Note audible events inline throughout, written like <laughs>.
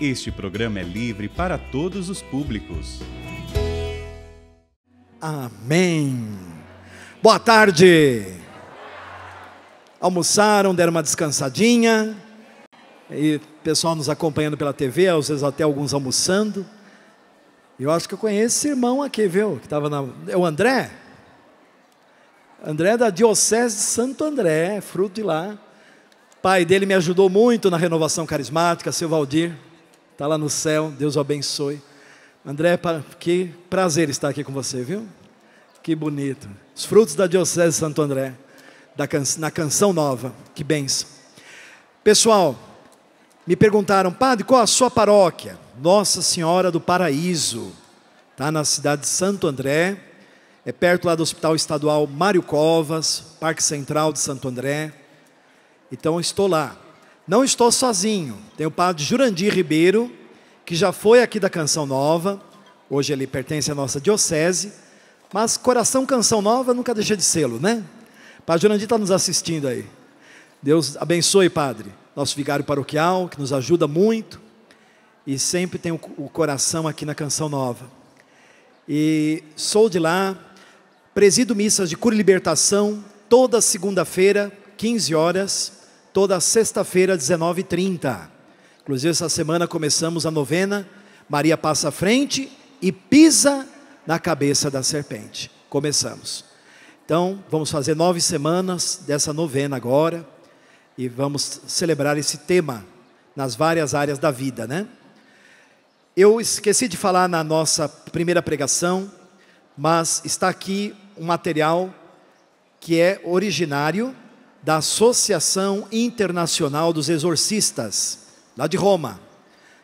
Este programa é livre para todos os públicos. Amém. Boa tarde. Almoçaram, deram uma descansadinha. E pessoal nos acompanhando pela TV, às vezes até alguns almoçando. Eu acho que eu conheço esse irmão aqui, viu? Que estava na. É o André? André é da Diocese de Santo André, é fruto de lá. pai dele me ajudou muito na renovação carismática, seu Valdir está lá no céu, Deus o abençoe. André, que prazer estar aqui com você, viu? Que bonito. Os frutos da Diocese de Santo André, na canção nova, que benção. Pessoal, me perguntaram, padre, qual a sua paróquia? Nossa Senhora do Paraíso, está na cidade de Santo André, é perto lá do Hospital Estadual Mário Covas, Parque Central de Santo André. Então estou lá. Não estou sozinho, tem o padre Jurandir Ribeiro, que já foi aqui da Canção Nova, hoje ele pertence à nossa diocese, mas coração Canção Nova nunca deixa de sê-lo, né? Padre Jurandir está nos assistindo aí. Deus abençoe, Padre, nosso vigário paroquial, que nos ajuda muito e sempre tem o coração aqui na Canção Nova. E sou de lá, presido missas de cura e libertação toda segunda-feira, 15 horas, toda sexta-feira, 19h30. Inclusive, essa semana começamos a novena. Maria passa à frente e pisa na cabeça da serpente. Começamos. Então, vamos fazer nove semanas dessa novena agora e vamos celebrar esse tema nas várias áreas da vida, né? Eu esqueci de falar na nossa primeira pregação, mas está aqui um material que é originário da Associação Internacional dos Exorcistas lá de Roma,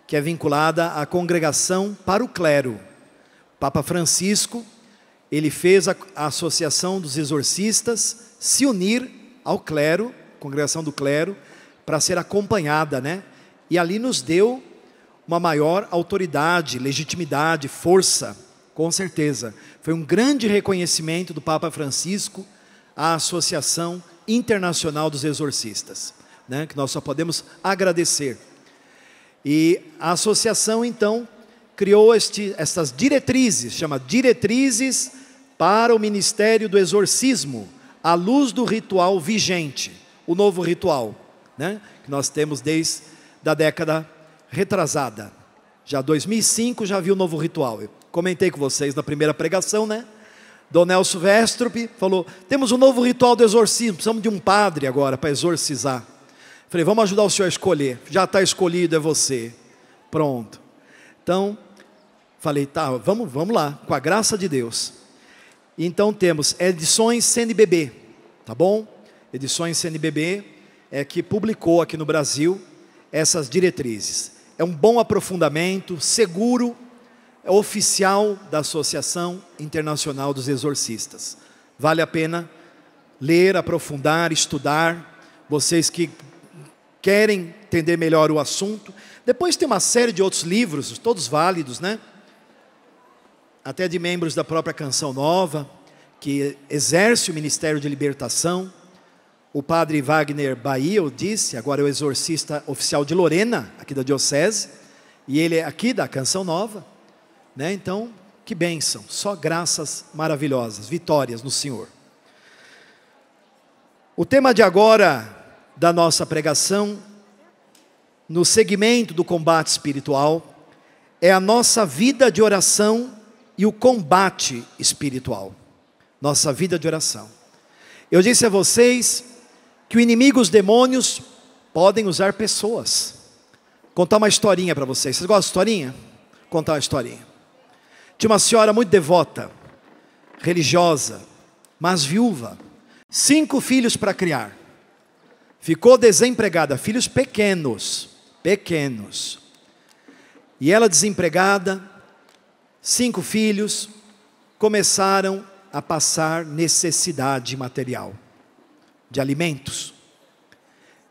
que é vinculada à Congregação para o Clero. Papa Francisco, ele fez a, Associação dos Exorcistas se unir ao clero, Congregação do Clero, para ser acompanhada, né? E ali nos deu uma maior autoridade, legitimidade, força, com certeza. Foi um grande reconhecimento do Papa Francisco à Associação Internacional dos Exorcistas, né? que nós só podemos agradecer. E a associação, então, criou este, estas diretrizes, chama Diretrizes para o Ministério do Exorcismo, à luz do ritual vigente, o novo ritual, né, que nós temos desde a década retrasada. Já 2005 já viu o novo ritual. Eu comentei com vocês na primeira pregação, né? Donel Vestrup falou: temos um novo ritual do exorcismo, precisamos de um padre agora para exorcizar. Falei, vamos ajudar o senhor a escolher. Já está escolhido, é você. Pronto. Então, falei, tá, vamos, vamos lá, com a graça de Deus. Então temos edições CNBB, tá bom? Edições CNBB é que publicou aqui no Brasil essas diretrizes. É um bom aprofundamento, seguro, é oficial da Associação Internacional dos Exorcistas. Vale a pena ler, aprofundar, estudar. Vocês que querem entender melhor o assunto. Depois tem uma série de outros livros, todos válidos, né? Até de membros da própria Canção Nova, que exerce o ministério de libertação. O padre Wagner Bahia disse, agora é o exorcista oficial de Lorena, aqui da diocese, e ele é aqui da Canção Nova, né? Então, que bênção, só graças maravilhosas, vitórias no Senhor. O tema de agora da nossa pregação, no segmento do combate espiritual, é a nossa vida de oração e o combate espiritual. Nossa vida de oração. Eu disse a vocês que o inimigo, os demônios, podem usar pessoas. Contar uma historinha para vocês. Vocês gostam de historinha? Contar uma historinha. Tinha uma senhora muito devota, religiosa, mas viúva. Cinco filhos para criar. Ficou desempregada, filhos pequenos, pequenos. E ela desempregada, cinco filhos, começaram a passar necessidade material, de alimentos.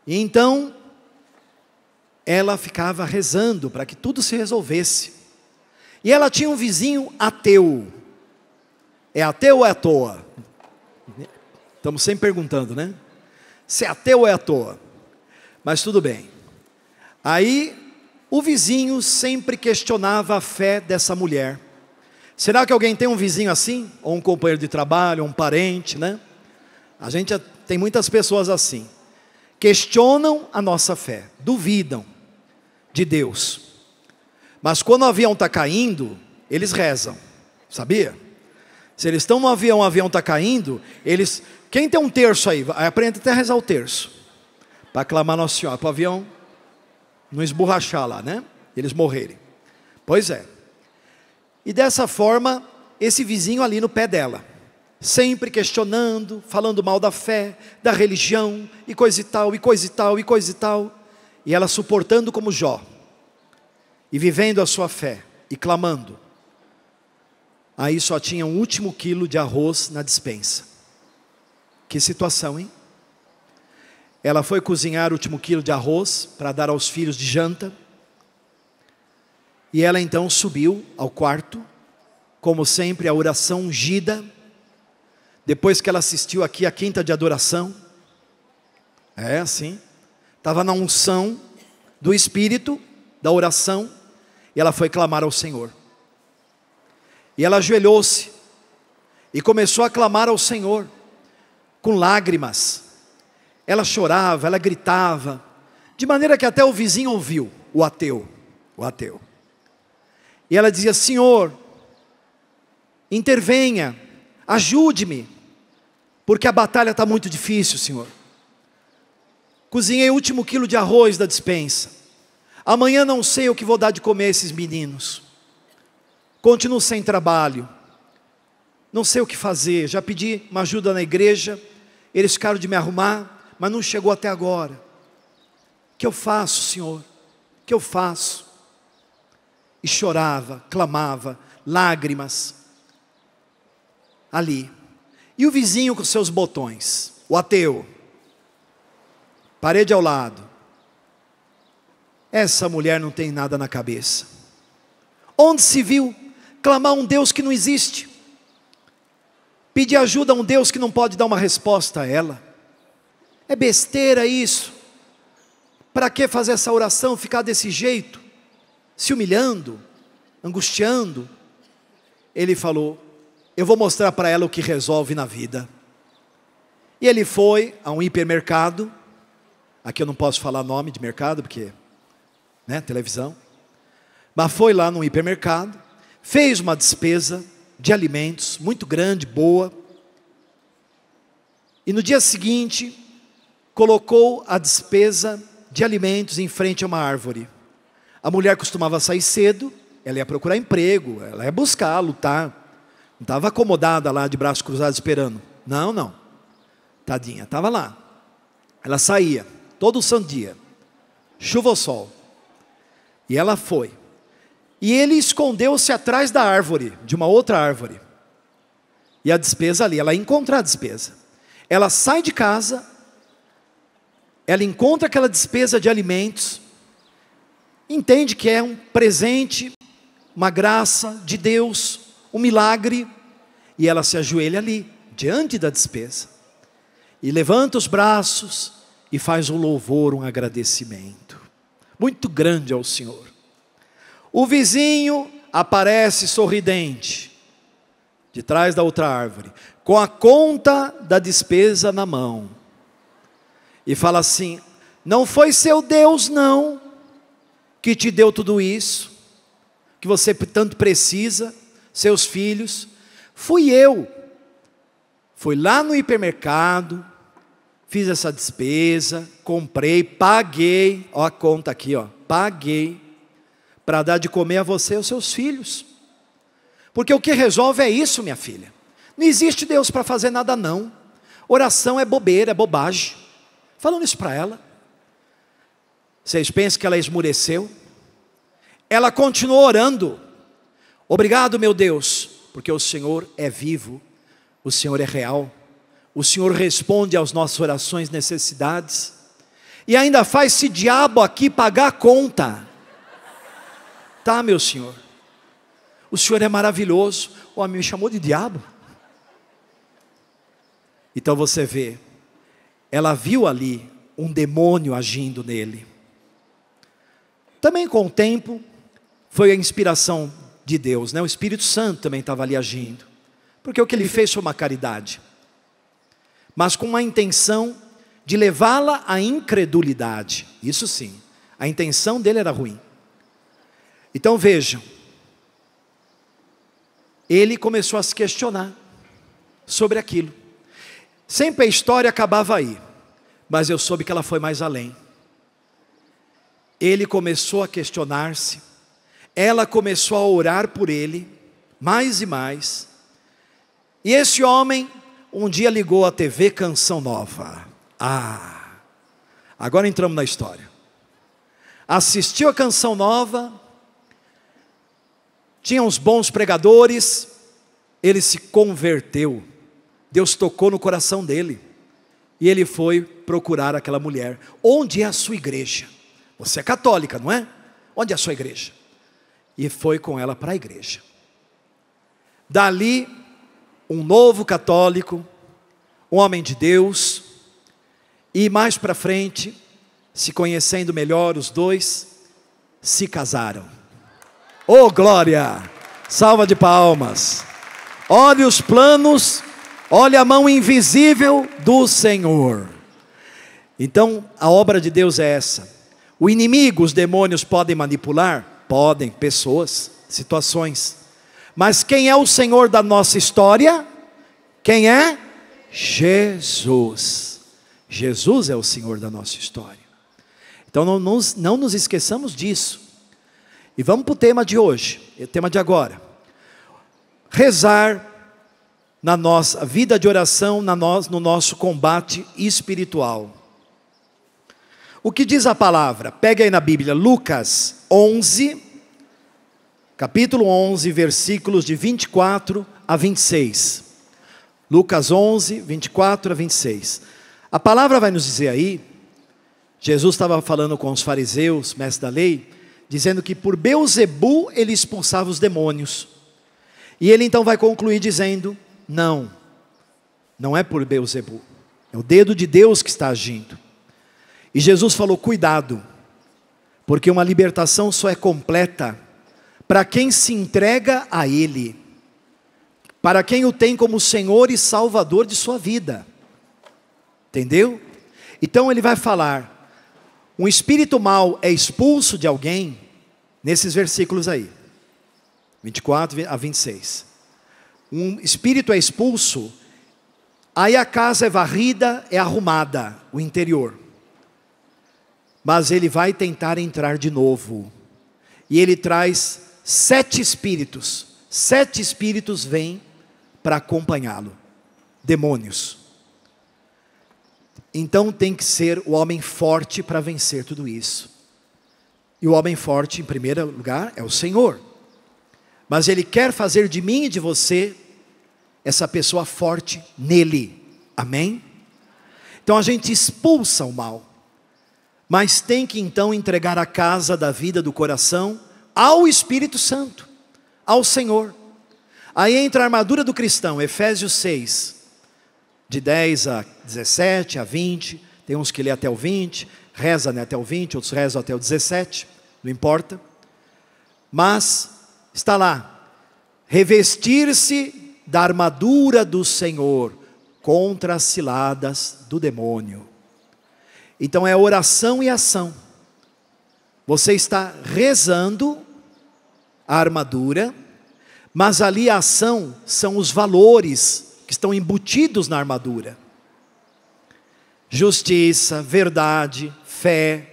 E então, ela ficava rezando para que tudo se resolvesse. E ela tinha um vizinho ateu. É ateu ou é à toa? Estamos sempre perguntando, né? Se é ateu ou é à toa. Mas tudo bem. Aí o vizinho sempre questionava a fé dessa mulher. Será que alguém tem um vizinho assim? Ou um companheiro de trabalho, ou um parente, né? A gente é, tem muitas pessoas assim. Questionam a nossa fé, duvidam de Deus. Mas quando o avião está caindo, eles rezam, sabia? Se eles estão no avião, o avião está caindo, eles. Quem tem um terço aí? Aprenda até a rezar o terço. Para clamar Nossa Senhora, para o avião não esborrachar lá, né? Eles morrerem. Pois é. E dessa forma, esse vizinho ali no pé dela, sempre questionando, falando mal da fé, da religião, e coisa e tal, e coisa e tal, e coisa e tal. E ela suportando como Jó, e vivendo a sua fé, e clamando Aí só tinha um último quilo de arroz na dispensa. Que situação, hein? Ela foi cozinhar o último quilo de arroz para dar aos filhos de janta. E ela então subiu ao quarto, como sempre, a oração ungida. Depois que ela assistiu aqui a quinta de adoração, é assim, estava na unção do Espírito, da oração, e ela foi clamar ao Senhor. E ela ajoelhou-se e começou a clamar ao Senhor com lágrimas. Ela chorava, ela gritava, de maneira que até o vizinho ouviu, o ateu, o ateu. E ela dizia: Senhor, intervenha, ajude-me, porque a batalha está muito difícil, Senhor. Cozinhei o último quilo de arroz da dispensa. Amanhã não sei o que vou dar de comer a esses meninos. Continuo sem trabalho, não sei o que fazer. Já pedi uma ajuda na igreja, eles ficaram de me arrumar, mas não chegou até agora. O que eu faço, Senhor? O que eu faço? E chorava, clamava, lágrimas ali. E o vizinho com seus botões, o ateu, parede ao lado. Essa mulher não tem nada na cabeça. Onde se viu clamar a um Deus que não existe, pedir ajuda a um Deus que não pode dar uma resposta a ela. É besteira isso. Para que fazer essa oração, ficar desse jeito, se humilhando, angustiando? Ele falou: Eu vou mostrar para ela o que resolve na vida. E ele foi a um hipermercado. Aqui eu não posso falar nome de mercado, porque, né, televisão. Mas foi lá num hipermercado fez uma despesa de alimentos muito grande, boa, e no dia seguinte colocou a despesa de alimentos em frente a uma árvore. A mulher costumava sair cedo, ela ia procurar emprego, ela ia buscar, lutar. Não estava acomodada lá de braços cruzados esperando. Não, não. Tadinha, estava lá. Ela saía, todo santo dia, chuva ou sol. E ela foi. E ele escondeu-se atrás da árvore, de uma outra árvore. E a despesa ali, ela encontra a despesa. Ela sai de casa, ela encontra aquela despesa de alimentos, entende que é um presente, uma graça de Deus, um milagre, e ela se ajoelha ali, diante da despesa, e levanta os braços e faz um louvor, um agradecimento, muito grande ao Senhor. O vizinho aparece sorridente, de trás da outra árvore, com a conta da despesa na mão, e fala assim: Não foi seu Deus, não, que te deu tudo isso, que você tanto precisa, seus filhos, fui eu. Fui lá no hipermercado, fiz essa despesa, comprei, paguei, ó a conta aqui, ó, paguei para dar de comer a você e aos seus filhos. Porque o que resolve é isso, minha filha. Não existe Deus para fazer nada, não. Oração é bobeira, é bobagem. Falando isso para ela. Vocês pensam que ela esmureceu? Ela continuou orando. Obrigado, meu Deus, porque o Senhor é vivo, o Senhor é real, o Senhor responde às nossas orações, necessidades, e ainda faz esse diabo aqui pagar a conta. Tá, meu senhor. O senhor é maravilhoso. O homem me chamou de diabo. Então você vê, ela viu ali um demônio agindo nele. Também com o tempo, foi a inspiração de Deus, né? o Espírito Santo também estava ali agindo. Porque o que ele fez foi uma caridade, mas com a intenção de levá-la à incredulidade. Isso sim, a intenção dele era ruim. Então vejam, ele começou a se questionar sobre aquilo. Sempre a história acabava aí, mas eu soube que ela foi mais além. Ele começou a questionar-se, ela começou a orar por ele, mais e mais. E esse homem, um dia ligou a TV Canção Nova. Ah, agora entramos na história. Assistiu a Canção Nova, tinha uns bons pregadores, ele se converteu. Deus tocou no coração dele e ele foi procurar aquela mulher. Onde é a sua igreja? Você é católica, não é? Onde é a sua igreja? E foi com ela para a igreja. Dali, um novo católico, um homem de Deus, e mais para frente, se conhecendo melhor os dois, se casaram. Oh, glória! Salva de palmas. Olhe os planos, olhe a mão invisível do Senhor. Então, a obra de Deus é essa. O inimigo, os demônios podem manipular? Podem, pessoas, situações. Mas quem é o Senhor da nossa história? Quem é? Jesus. Jesus é o Senhor da nossa história. Então não nos, não nos esqueçamos disso. E vamos para o tema de hoje, o é tema de agora. Rezar na nossa vida de oração, na nós, no nosso combate espiritual. O que diz a palavra? Pega aí na Bíblia, Lucas 11, capítulo 11, versículos de 24 a 26. Lucas 11, 24 a 26. A palavra vai nos dizer aí, Jesus estava falando com os fariseus, mestre da lei, dizendo que por Beuzebu ele expulsava os demônios. E ele então vai concluir dizendo: não, não é por Beuzebu, é o dedo de Deus que está agindo. E Jesus falou: cuidado, porque uma libertação só é completa para quem se entrega a Ele, para quem o tem como Senhor e Salvador de sua vida. Entendeu? Então ele vai falar: um espírito mal é expulso de alguém, nesses versículos aí, 24 a 26. Um espírito é expulso, aí a casa é varrida, é arrumada, o interior. Mas ele vai tentar entrar de novo. E ele traz sete espíritos. Sete espíritos vêm para acompanhá-lo. Demônios. Então tem que ser o homem forte para vencer tudo isso. E o homem forte, em primeiro lugar, é o Senhor. Mas Ele quer fazer de mim e de você essa pessoa forte nele. Amém? Então a gente expulsa o mal, mas tem que então entregar a casa da vida do coração ao Espírito Santo, ao Senhor. Aí entra a armadura do cristão, Efésios 6 de 10 a 17, a 20, tem uns que lê até o 20, reza né, até o 20, outros rezam até o 17, não importa. Mas está lá, revestir-se da armadura do Senhor contra as ciladas do demônio. Então é oração e ação. Você está rezando a armadura, mas ali a ação são os valores que estão embutidos na armadura: justiça, verdade, fé,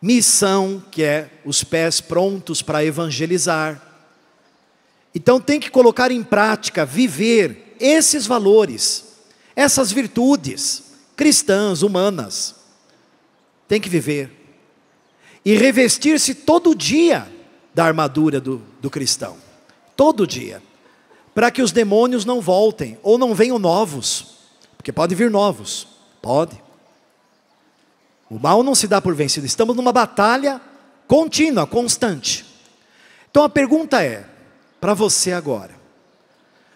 missão, que é os pés prontos para evangelizar. Então tem que colocar em prática, viver esses valores, essas virtudes cristãs, humanas. Tem que viver. E revestir-se todo dia da armadura do, do cristão. Todo dia para que os demônios não voltem ou não venham novos, porque pode vir novos, pode. O mal não se dá por vencido, estamos numa batalha contínua, constante. Então a pergunta é para você agora: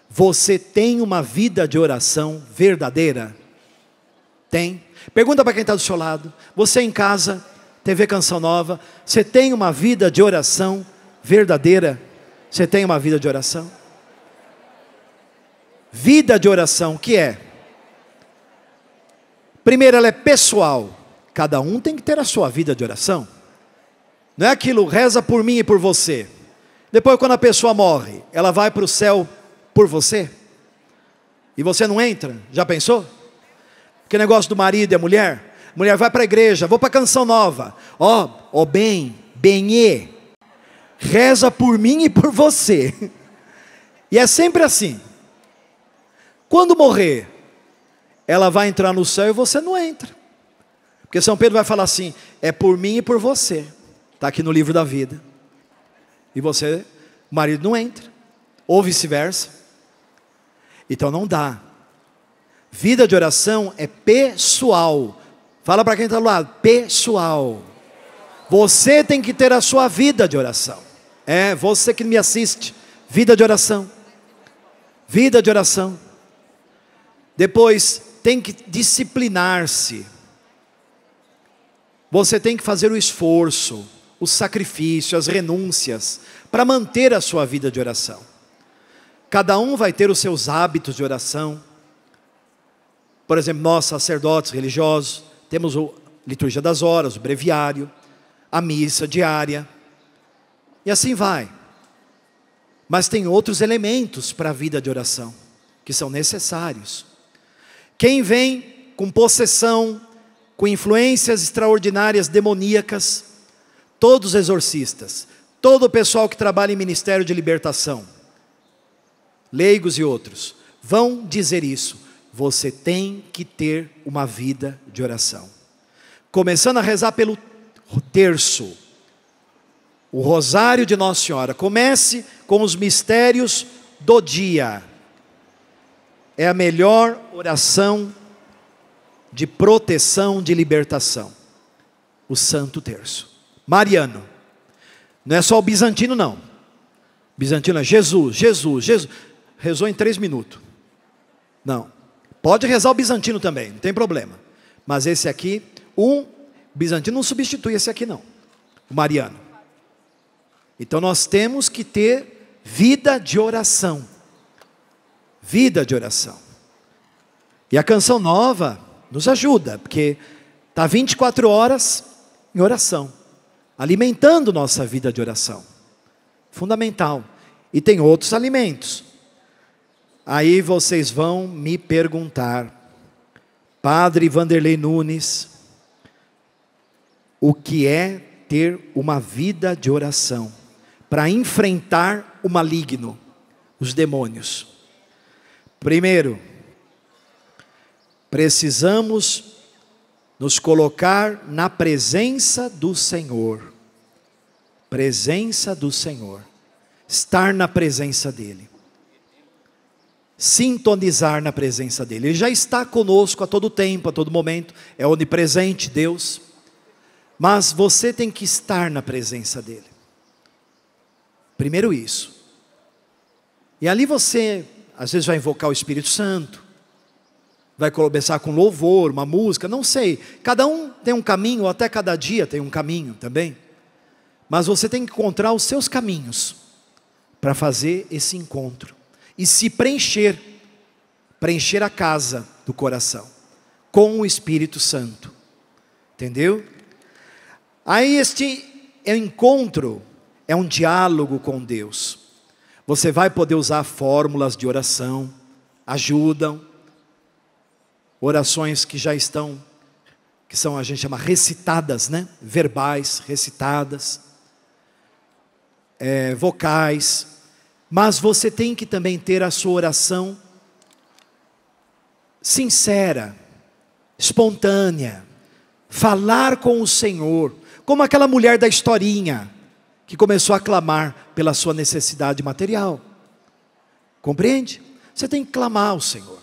você tem uma vida de oração verdadeira? Tem? Pergunta para quem está do seu lado. Você em casa, TV Canção Nova, você tem uma vida de oração verdadeira? Você tem uma vida de oração? Vida de oração, que é? Primeiro, ela é pessoal. Cada um tem que ter a sua vida de oração. Não é aquilo, reza por mim e por você. Depois, quando a pessoa morre, ela vai para o céu por você? E você não entra? Já pensou? Que negócio do marido e a mulher? mulher vai para a igreja, vou para a canção nova. Ó, oh, ó oh bem, benê, reza por mim e por você. <laughs> E é sempre assim. Quando morrer, ela vai entrar no céu e você não entra. Porque São Pedro vai falar assim: é por mim e por você. Está aqui no livro da vida. E você, marido, não entra. Ou vice-versa. Então não dá. Vida de oração é pessoal. Fala para quem está do lado: pessoal. Você tem que ter a sua vida de oração. É, você que me assiste. Vida de oração. Vida de oração. Depois, tem que disciplinar-se. Você tem que fazer o esforço, o sacrifício, as renúncias, para manter a sua vida de oração. Cada um vai ter os seus hábitos de oração. Por exemplo, nós, sacerdotes religiosos, temos a liturgia das horas, o breviário, a missa diária, e assim vai. Mas tem outros elementos para a vida de oração que são necessários. Quem vem com possessão, com influências extraordinárias demoníacas, todos exorcistas, todo o pessoal que trabalha em ministério de libertação, leigos e outros, vão dizer isso. Você tem que ter uma vida de oração. Começando a rezar pelo terço, o rosário de Nossa Senhora. Comece com os mistérios do dia é a melhor oração de proteção, de libertação. O Santo Terço. Mariano. Não é só o bizantino, não. Bizantino é Jesus, Jesus, Jesus. Rezou em três minutos. Não. Pode rezar o bizantino também, não tem problema. Mas esse aqui, um bizantino não substitui esse aqui, não. O mariano. Então nós temos que ter vida de oração vida de oração. E a canção nova nos ajuda, porque está 24 horas em oração, alimentando nossa vida de oração. Fundamental. E tem outros alimentos. Aí vocês vão me perguntar, Padre Vanderlei Nunes, o que é ter uma vida de oração para enfrentar o maligno, os demônios? Primeiro, precisamos nos colocar na presença do Senhor. Presença do Senhor. Estar na presença dEle. Sintonizar na presença dEle. Ele já está conosco a todo tempo, a todo momento. É onipresente Deus. Mas você tem que estar na presença dEle. Primeiro, isso. E ali você às vezes vai invocar o Espírito Santo, vai começar com louvor, uma música, não sei. Cada um tem um caminho, ou até cada dia tem um caminho também. Mas você tem que encontrar os seus caminhos para fazer esse encontro e se preencher preencher a casa do coração com o Espírito Santo. Entendeu? Aí este é encontro, é um diálogo com Deus. Você vai poder usar fórmulas de oração, ajudam, orações que já estão, que são a gente chama recitadas, né? Verbais, recitadas, é, vocais, mas você tem que também ter a sua oração sincera, espontânea, falar com o Senhor, como aquela mulher da historinha que começou a clamar pela sua necessidade material. Compreende? Você tem que clamar ao Senhor,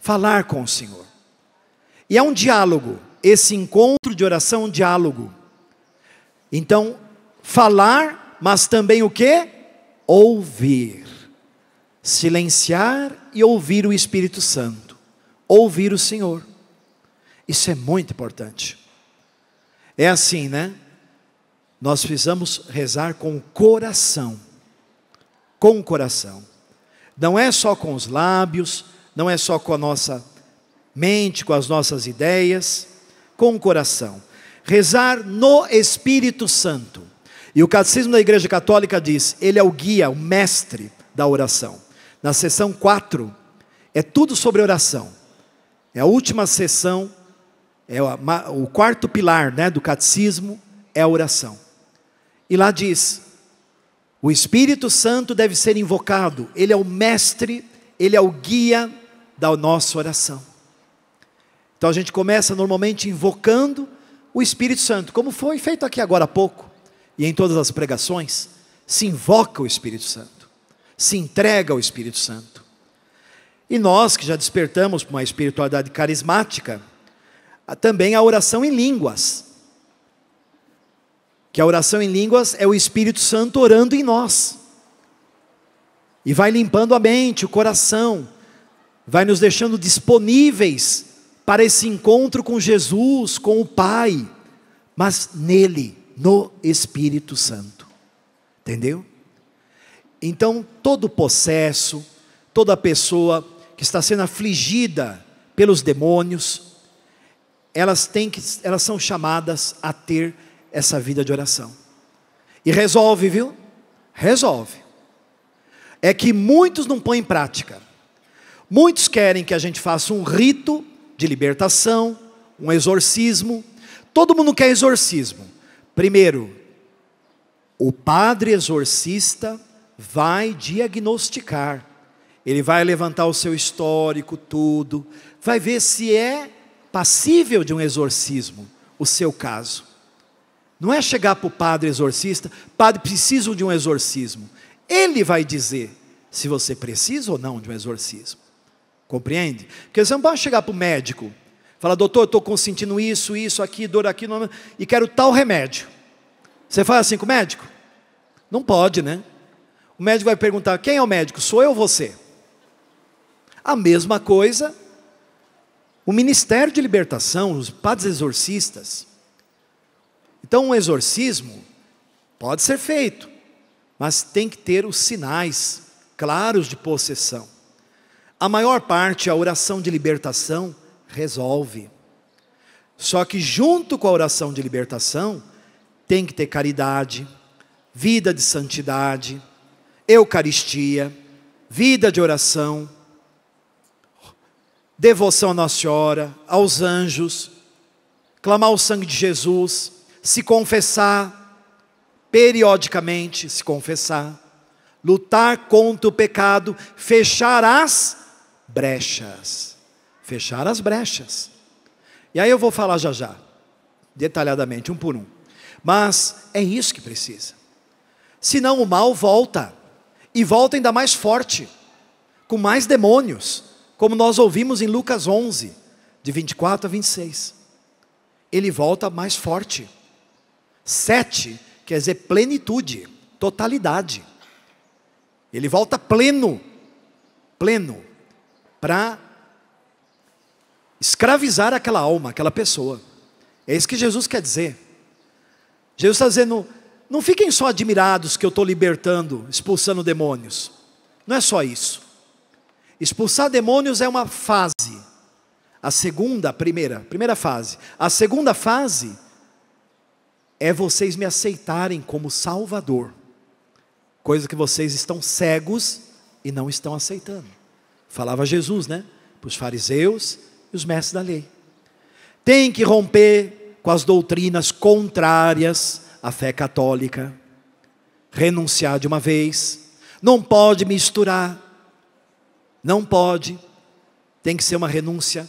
falar com o Senhor. E é um diálogo. Esse encontro de oração é um diálogo. Então, falar, mas também o que? Ouvir. Silenciar e ouvir o Espírito Santo. Ouvir o Senhor. Isso é muito importante. É assim, né? nós precisamos rezar com o coração. Com o coração. Não é só com os lábios, não é só com a nossa mente, com as nossas ideias, com o coração. Rezar no Espírito Santo. E o Catecismo da Igreja Católica diz: ele é o guia, o mestre da oração. Na sessão 4, é tudo sobre oração. É a última sessão, é o quarto pilar né, do catecismo, é a oração. E lá diz: o Espírito Santo deve ser invocado, ele é o mestre, ele é o guia da nossa oração. Então a gente começa normalmente invocando o Espírito Santo, como foi feito aqui agora há pouco, e em todas as pregações, se invoca o Espírito Santo, se entrega ao Espírito Santo. E nós que já despertamos para uma espiritualidade carismática, também a oração em línguas que a oração em línguas é o Espírito Santo orando em nós. E vai limpando a mente, o coração, vai nos deixando disponíveis para esse encontro com Jesus, com o Pai, mas nele, no Espírito Santo. Entendeu? Então, todo possesso, toda pessoa que está sendo afligida pelos demônios, elas, têm que, elas são chamadas a ter essa vida de oração. E resolve, viu? Resolve. É que muitos não põem em prática. Muitos querem que a gente faça um rito de libertação, um exorcismo. Todo mundo quer exorcismo. Primeiro, o padre exorcista vai diagnosticar. Ele vai levantar o seu histórico, tudo, vai ver se é passível de um exorcismo o seu caso. Não é chegar para o padre exorcista, padre, preciso de um exorcismo. Ele vai dizer se você precisa ou não de um exorcismo. Compreende? Porque você não pode chegar para o médico, falar, doutor, estou consentindo isso, isso, aqui, dor aqui, não, e quero tal remédio. Você fala assim com o médico? Não pode, né? O médico vai perguntar: quem é o médico? Sou eu ou você? A mesma coisa, o Ministério de Libertação, os padres exorcistas, então, um exorcismo pode ser feito, mas tem que ter os sinais claros de possessão. A maior parte, a oração de libertação, resolve. Só que, junto com a oração de libertação, tem que ter caridade, vida de santidade, eucaristia, vida de oração, devoção à Nossa Senhora, aos anjos, clamar o sangue de Jesus se confessar, periodicamente se confessar, lutar contra o pecado, fechar as brechas. Fechar as brechas. E aí eu vou falar já já, detalhadamente, um por um. Mas é isso que precisa. Senão o mal volta, e volta ainda mais forte, com mais demônios, como nós ouvimos em Lucas 11, de 24 a 26. Ele volta mais forte. Sete quer dizer plenitude, totalidade. Ele volta pleno, pleno, para escravizar aquela alma, aquela pessoa. É isso que Jesus quer dizer. Jesus está dizendo: não fiquem só admirados que eu estou libertando, expulsando demônios. Não é só isso. Expulsar demônios é uma fase. A segunda, a primeira, primeira fase. A segunda fase é vocês me aceitarem como Salvador, coisa que vocês estão cegos e não estão aceitando. Falava Jesus, né? Para os fariseus e os mestres da lei. Tem que romper com as doutrinas contrárias à fé católica, renunciar de uma vez, não pode misturar, não pode, tem que ser uma renúncia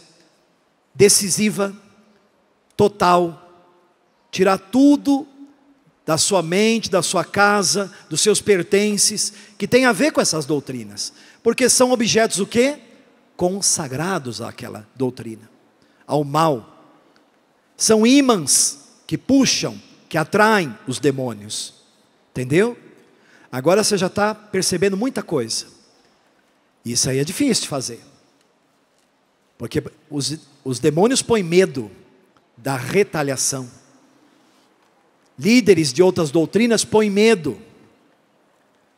decisiva, total, tirar tudo da sua mente, da sua casa, dos seus pertences, que tem a ver com essas doutrinas, porque são objetos o quê? Consagrados àquela doutrina, ao mal. São ímãs que puxam, que atraem os demônios. Entendeu? Agora você já está percebendo muita coisa. Isso aí é difícil de fazer. Porque os, os demônios põem medo da retaliação líderes de outras doutrinas põem medo.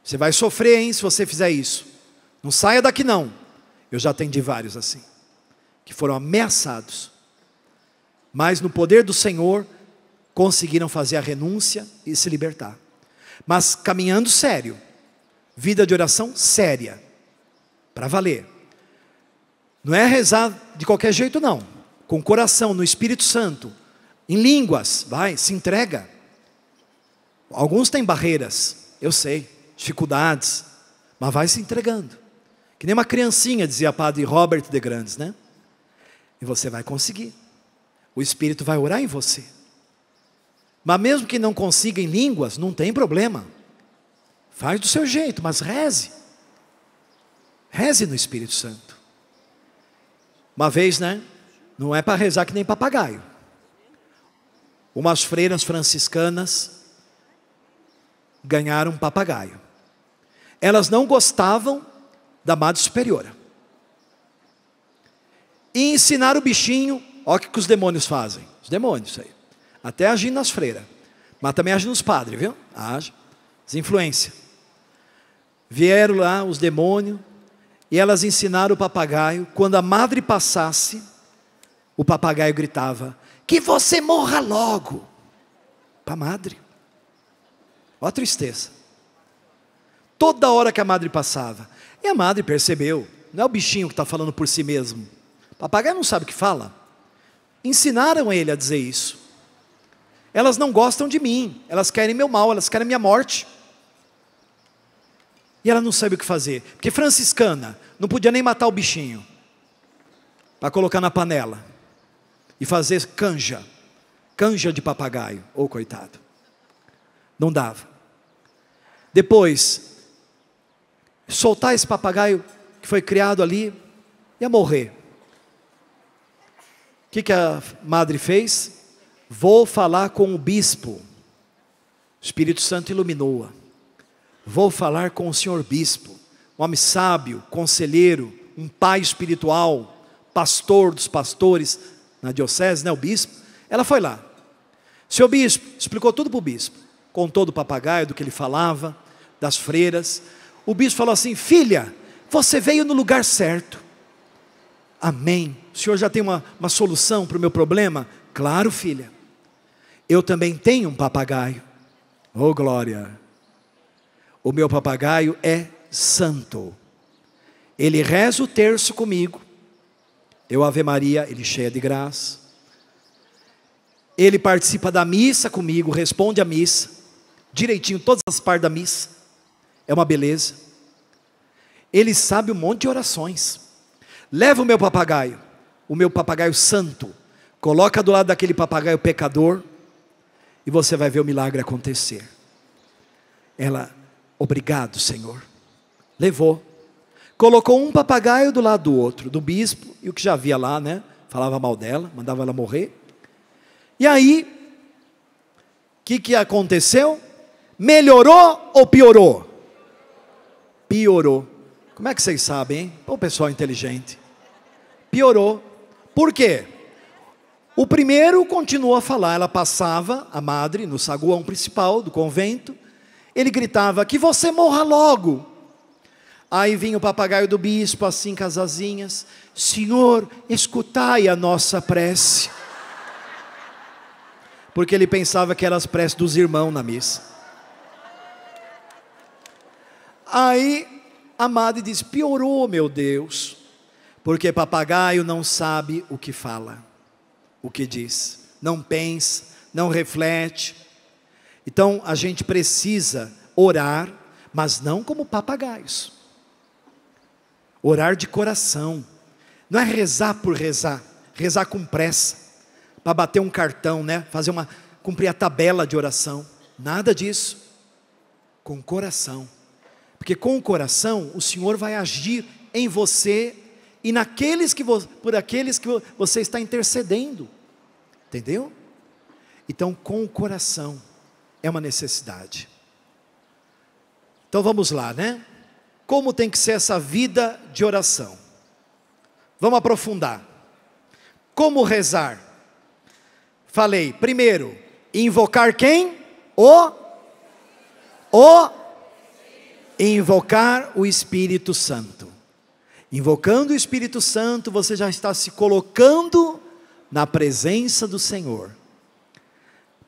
Você vai sofrer, hein, se você fizer isso. Não saia daqui, não. Eu já atendi vários assim, que foram ameaçados. Mas no poder do Senhor, conseguiram fazer a renúncia e se libertar. Mas caminhando sério, vida de oração séria, para valer. Não é rezar de qualquer jeito, não. Com o coração, no Espírito Santo, em línguas, vai, se entrega. Alguns têm barreiras, eu sei, dificuldades, mas vai se entregando. Que nem uma criancinha, dizia Padre Robert de Grandes, né? E você vai conseguir. O Espírito vai orar em você. Mas mesmo que não consiga em línguas, não tem problema. Faz do seu jeito, mas reze. Reze no Espírito Santo. Uma vez, né? Não é para rezar que nem papagaio. Umas freiras franciscanas ganhar um papagaio. Elas não gostavam da madre superiora. E ensinar o bichinho, olha o que os demônios fazem. Os demônios aí. Até agir nas freiras. Mas também agem nos padres, viu? Age. As Vieram lá os demônios e elas ensinaram o papagaio. Quando a madre passasse, o papagaio gritava: Que você morra logo! Para a madre. Olha a tristeza. Toda hora que a madre passava. E a madre percebeu. Não é o bichinho que está falando por si mesmo. papagaio não sabe o que fala. Ensinaram ele a dizer isso. Elas não gostam de mim. Elas querem meu mal. Elas querem minha morte. E ela não sabe o que fazer. Porque franciscana não podia nem matar o bichinho para colocar na panela e fazer canja, canja de papagaio, ou oh, coitado. Não dava. Depois, soltar esse papagaio que foi criado ali, ia morrer. O que, que a madre fez? Vou falar com o bispo. O Espírito Santo iluminou-a. Vou falar com o senhor bispo, um homem sábio, conselheiro, um pai espiritual, pastor dos pastores na diocese, né, o bispo. Ela foi lá. Seu bispo explicou tudo para o bispo, contou do papagaio, do que ele falava, das freiras, o bispo falou assim: Filha, você veio no lugar certo. Amém. O senhor já tem uma, uma solução para o meu problema? Claro, filha. Eu também tenho um papagaio. Oh, glória! O meu papagaio é santo. Ele reza o terço comigo. Eu, Ave Maria, ele cheia de graça. Ele participa da missa comigo, responde à missa, direitinho, todas as partes da missa é uma beleza. Ele sabe um monte de orações. Leva o meu papagaio, o meu papagaio santo, coloca do lado daquele papagaio pecador, e você vai ver o milagre acontecer. Ela, obrigado, Senhor. Levou. Colocou um papagaio do lado do outro, do bispo, e o que já havia lá, né? Falava mal dela, mandava ela morrer. E aí, o que, que aconteceu? Melhorou ou piorou? piorou. Como é que vocês sabem, hein? O pessoal inteligente. Piorou. Por quê? O primeiro continuou a falar, ela passava, a madre, no saguão principal do convento, ele gritava: Que você morra logo! Aí vinha o papagaio do bispo, assim com as asinhas: Senhor, escutai a nossa prece. Porque ele pensava que eram as preces dos irmãos na missa. Aí Amade diz: piorou, meu Deus, porque papagaio não sabe o que fala, o que diz, não pensa, não reflete. Então a gente precisa orar, mas não como papagaios. Orar de coração, não é rezar por rezar, rezar com pressa, para bater um cartão, né? Fazer uma cumprir a tabela de oração. Nada disso. Com coração. Porque com o coração o Senhor vai agir em você e naqueles que por aqueles que você está intercedendo. Entendeu? Então, com o coração é uma necessidade. Então vamos lá, né? Como tem que ser essa vida de oração? Vamos aprofundar. Como rezar? Falei, primeiro, invocar quem? O o invocar o Espírito Santo. Invocando o Espírito Santo, você já está se colocando na presença do Senhor.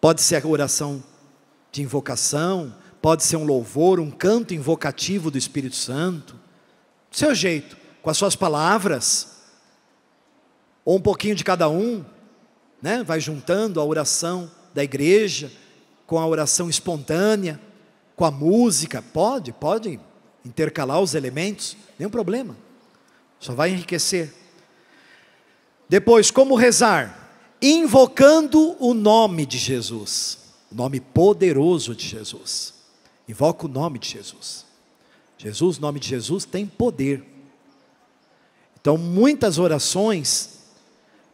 Pode ser a oração de invocação, pode ser um louvor, um canto invocativo do Espírito Santo, do seu jeito, com as suas palavras, ou um pouquinho de cada um, né? vai juntando a oração da igreja com a oração espontânea com a música, pode, pode intercalar os elementos, nenhum problema, só vai enriquecer. Depois, como rezar? Invocando o nome de Jesus, o nome poderoso de Jesus. Invoca o nome de Jesus. Jesus, o nome de Jesus tem poder. Então, muitas orações,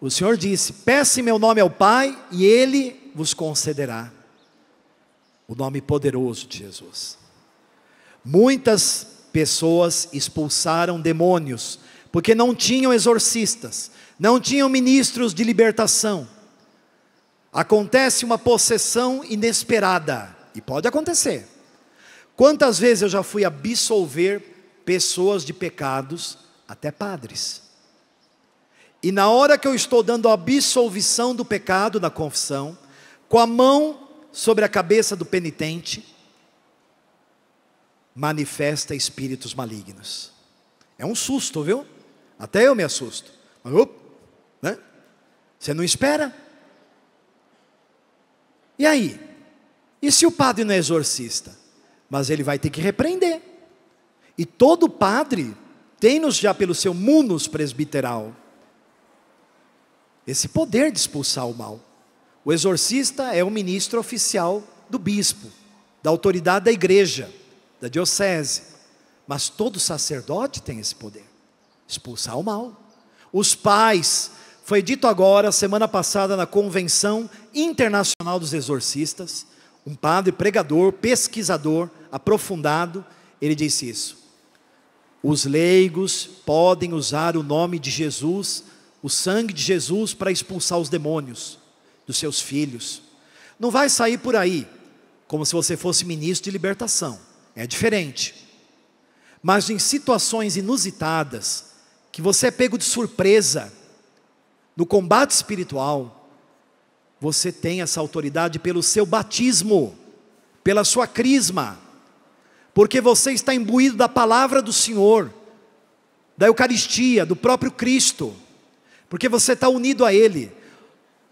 o Senhor disse: Peça em meu nome ao Pai e ele vos concederá o nome poderoso de Jesus. Muitas pessoas expulsaram demônios, porque não tinham exorcistas, não tinham ministros de libertação. Acontece uma possessão inesperada, e pode acontecer. Quantas vezes eu já fui absolver pessoas de pecados, até padres. E na hora que eu estou dando a absolvição do pecado na confissão, com a mão sobre a cabeça do penitente, manifesta espíritos malignos. É um susto, viu? Até eu me assusto. Mas, op, né? Você não espera? E aí? E se o padre não é exorcista? Mas ele vai ter que repreender. E todo padre tem-nos já pelo seu munus presbiteral esse poder de expulsar o mal. O exorcista é o ministro oficial do bispo, da autoridade da igreja, da diocese. Mas todo sacerdote tem esse poder expulsar o mal. Os pais, foi dito agora, semana passada, na Convenção Internacional dos Exorcistas, um padre pregador, pesquisador, aprofundado, ele disse isso. Os leigos podem usar o nome de Jesus, o sangue de Jesus, para expulsar os demônios dos seus filhos. Não vai sair por aí como se você fosse ministro de libertação. É diferente. Mas em situações inusitadas, que você é pego de surpresa no combate espiritual, você tem essa autoridade pelo seu batismo, pela sua crisma, porque você está imbuído da palavra do Senhor, da Eucaristia, do próprio Cristo, porque você está unido a Ele.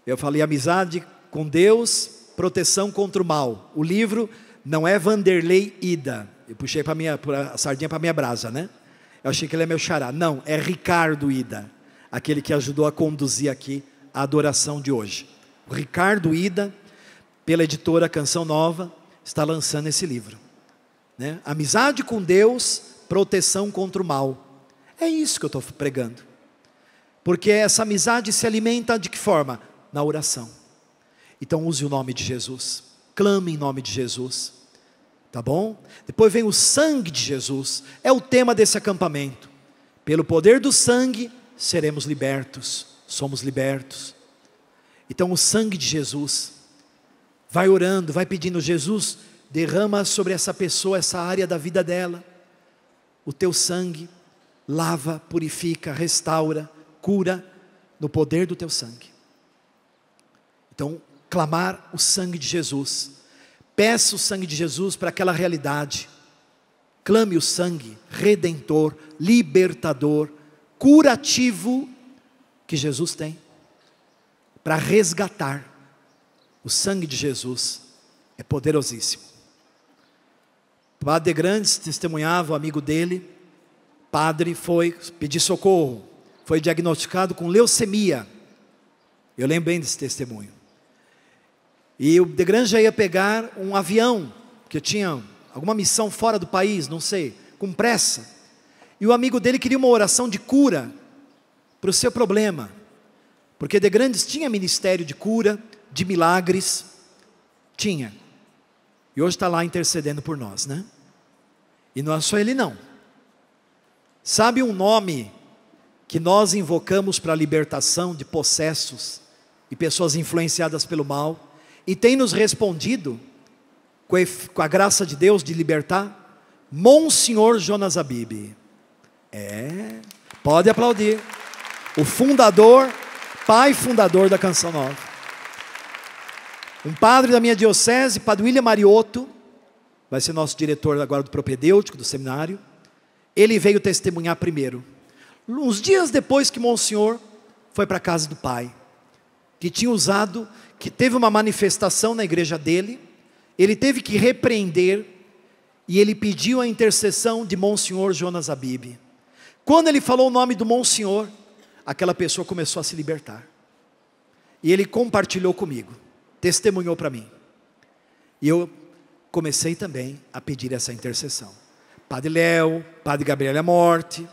Eu falei amizade com Deus, proteção contra o mal. O livro não é Vanderlei Ida. Eu puxei para minha pra, a sardinha para minha brasa, né? Eu achei que ele é meu xará. Não, é Ricardo Ida, aquele que ajudou a conduzir aqui a adoração de hoje. O Ricardo Ida, pela editora Canção Nova, está lançando esse livro. Né? Amizade com Deus, proteção contra o mal. É isso que eu estou pregando. Porque essa amizade se alimenta de que forma? na oração. Então use o nome de Jesus. Clame em nome de Jesus. Tá bom? Depois vem o sangue de Jesus. É o tema desse acampamento. Pelo poder do sangue seremos libertos. Somos libertos. Então o sangue de Jesus. Vai orando, vai pedindo Jesus, derrama sobre essa pessoa, essa área da vida dela. O teu sangue lava, purifica, restaura, cura no poder do teu sangue. Então, clamar o sangue de Jesus. Peça o sangue de Jesus para aquela realidade. Clame o sangue redentor, libertador, curativo que Jesus tem para resgatar. O sangue de Jesus é poderosíssimo. Padre Grandes testemunhava, o amigo dele, padre foi pedir socorro, foi diagnosticado com leucemia. Eu lembro bem desse testemunho. E o Degranja ia pegar um avião, que tinha alguma missão fora do país, não sei, com pressa. E o amigo dele queria uma oração de cura para o seu problema. Porque De Grandes tinha ministério de cura, de milagres, tinha. E hoje está lá intercedendo por nós, né? E não é só ele, não. Sabe um nome que nós invocamos para a libertação de possessos e pessoas influenciadas pelo mal? e tem nos respondido, com a graça de Deus de libertar, Monsenhor Jonas Abib. É, pode aplaudir. O fundador, pai fundador da Canção Nova. Um padre da minha diocese, Padre William Mariotto, vai ser nosso diretor agora do propedêutico, do seminário. Ele veio testemunhar primeiro. Uns dias depois que Monsenhor foi para a casa do pai, que tinha usado que teve uma manifestação na igreja dele, ele teve que repreender e ele pediu a intercessão de Monsenhor Jonas Abib. Quando ele falou o nome do Monsenhor, aquela pessoa começou a se libertar. E ele compartilhou comigo, testemunhou para mim. E eu comecei também a pedir essa intercessão. Padre Léo, Padre Gabriel Morte.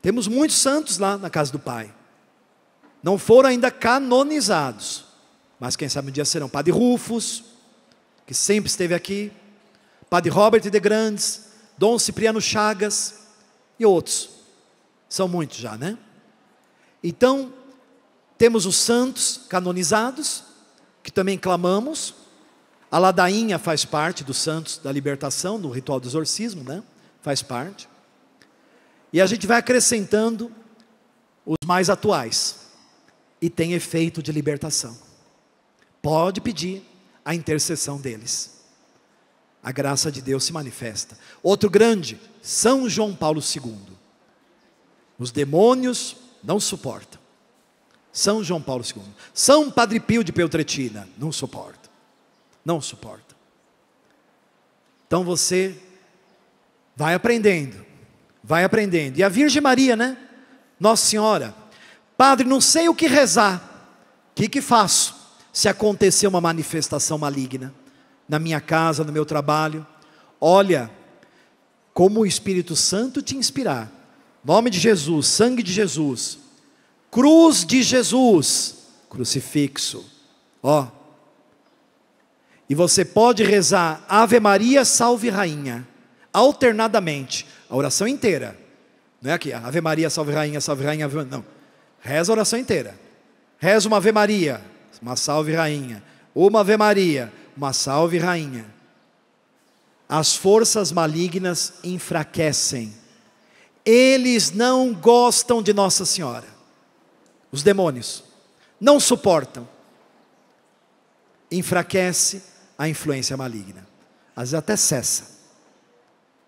Temos muitos santos lá na casa do Pai. Não foram ainda canonizados, mas quem sabe um dia serão. Padre Rufus, que sempre esteve aqui, Padre Robert de Grandes, Dom Cipriano Chagas e outros. São muitos já, né? Então, temos os santos canonizados, que também clamamos. A ladainha faz parte dos santos da libertação, no ritual do exorcismo, né? Faz parte. E a gente vai acrescentando os mais atuais. E tem efeito de libertação. Pode pedir a intercessão deles. A graça de Deus se manifesta. Outro grande, São João Paulo II. Os demônios não suportam. São João Paulo II. São Padre Pio de Peltretina, não suporta. Não suporta. Então você vai aprendendo, vai aprendendo. E a Virgem Maria, né? Nossa Senhora, Padre, não sei o que rezar, o que, que faço? Se acontecer uma manifestação maligna na minha casa, no meu trabalho, olha como o Espírito Santo te inspirar. Nome de Jesus, sangue de Jesus, cruz de Jesus, crucifixo. Ó. E você pode rezar Ave Maria, salve rainha, alternadamente, a oração inteira. Não é aqui, Ave Maria, salve rainha, salve rainha, Ave... não. Reza a oração inteira. Reza uma Ave Maria, uma salve rainha. Uma Ave Maria, uma salve rainha. As forças malignas enfraquecem. Eles não gostam de Nossa Senhora. Os demônios não suportam. Enfraquece a influência maligna. Às vezes até cessa.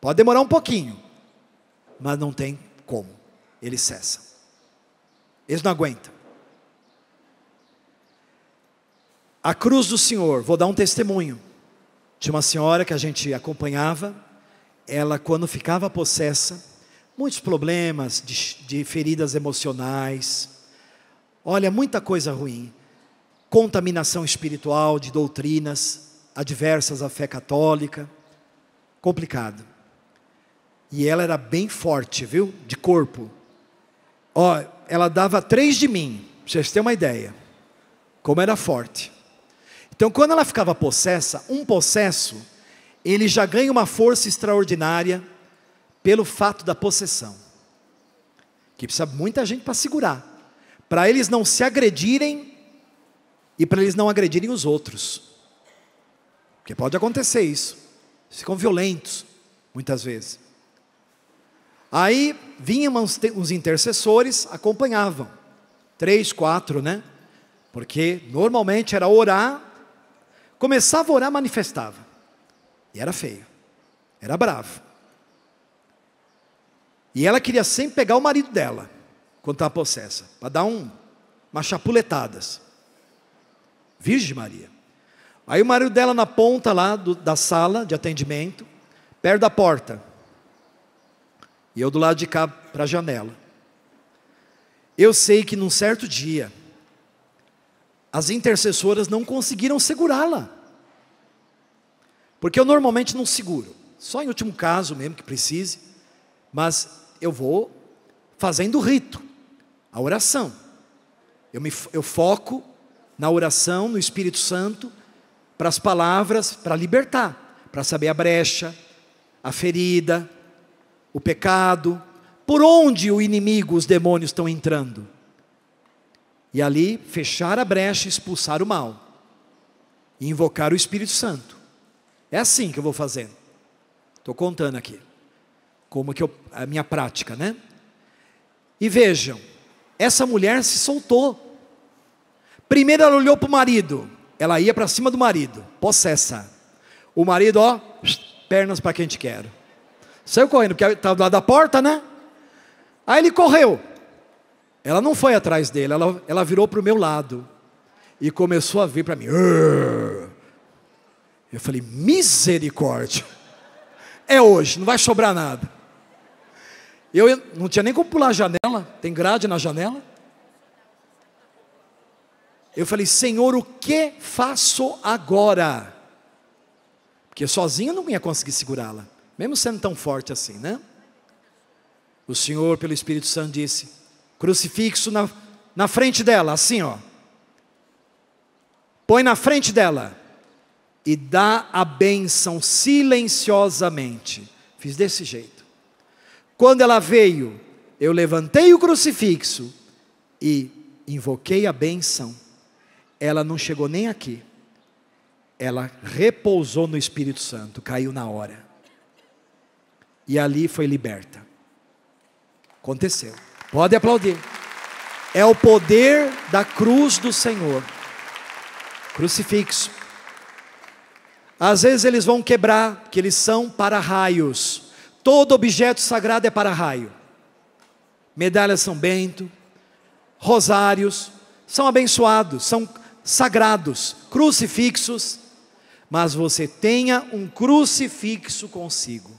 Pode demorar um pouquinho, mas não tem como. Ele cessa. Eles não aguentam. A cruz do Senhor, vou dar um testemunho. Tinha uma senhora que a gente acompanhava, ela, quando ficava possessa, muitos problemas de, de feridas emocionais, olha, muita coisa ruim, contaminação espiritual de doutrinas adversas à fé católica, complicado. E ela era bem forte, viu? De corpo. Ó, ela dava três de mim, pra vocês terem uma ideia, como era forte. Então, quando ela ficava possessa, um possesso, ele já ganha uma força extraordinária pelo fato da possessão. Que precisa muita gente para segurar, para eles não se agredirem e para eles não agredirem os outros. Porque pode acontecer isso. Ficam violentos, muitas vezes. Aí vinham uns, uns intercessores, acompanhavam. Três, quatro, né? Porque normalmente era orar Começava a orar, manifestava. E era feio. Era bravo. E ela queria sempre pegar o marido dela, quando estava possessa, para dar um, umas chapuletadas. Virgem Maria. Aí o marido dela na ponta lá do, da sala de atendimento, perto da porta. E eu do lado de cá para a janela. Eu sei que num certo dia, as intercessoras não conseguiram segurá-la. Porque eu normalmente não seguro, só em último caso mesmo que precise, mas eu vou fazendo o rito, a oração. Eu, me, eu foco na oração, no Espírito Santo, para as palavras, para libertar, para saber a brecha, a ferida, o pecado, por onde o inimigo, os demônios estão entrando. E ali fechar a brecha, expulsar o mal, e invocar o Espírito Santo. É assim que eu vou fazendo. Estou contando aqui. Como que eu, a minha prática, né? E vejam, essa mulher se soltou. Primeiro ela olhou para o marido. Ela ia para cima do marido, possessa. O marido, ó, pernas para quem te quero. Saiu correndo, porque estava do lado da porta, né? Aí ele correu. Ela não foi atrás dele, ela, ela virou para o meu lado. E começou a vir para mim. Urgh! Eu falei: misericórdia. É hoje, não vai sobrar nada. Eu não tinha nem como pular a janela, tem grade na janela. Eu falei: Senhor, o que faço agora? Porque sozinho eu não ia conseguir segurá-la, mesmo sendo tão forte assim, né? O Senhor, pelo Espírito Santo, disse: crucifixo na, na frente dela, assim, ó. Põe na frente dela e dá a bênção silenciosamente. Fiz desse jeito. Quando ela veio, eu levantei o crucifixo e invoquei a bênção. Ela não chegou nem aqui. Ela repousou no Espírito Santo, caiu na hora. E ali foi liberta. Aconteceu. Pode aplaudir. É o poder da cruz do Senhor. Crucifixo. Às vezes eles vão quebrar, que eles são para raios. Todo objeto sagrado é para raio. Medalha São Bento, rosários, são abençoados, são sagrados, crucifixos. Mas você tenha um crucifixo consigo,